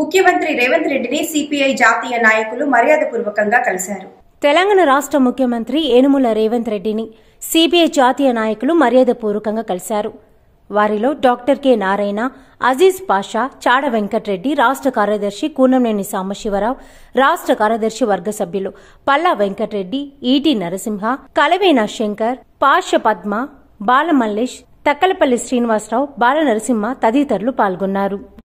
ముఖ్యమంత్రి రేవంత్ రెడ్డిని సిపిఐ జాతీయ నాయకులు మర్యాదపూర్వకంగా కలిశారు తెలంగాణ రాష్ట్ర ముఖ్యమంత్రి ఏనుముల రేవంత్ రెడ్డిని సిపిఐ జాతీయ నాయకులు మర్యాదపూర్వకంగా కలిశారు వారిలో డాక్టర్ కె నారాయణ అజీజ్ పాషా చాడ వెంకటరెడ్డి రాష్ట్ర కార్యదర్శి కూనంనేని సాంబశివరావు రాష్ట్ర కార్యదర్శి వర్గ సభ్యులు పల్లా వెంకటరెడ్డి ఈటి నరసింహ కలవేన శంకర్ పాష పద్మ బాలమల్లేష్ తక్కలపల్లి శ్రీనివాసరావు బాల నరసింహ తదితరులు పాల్గొన్నారు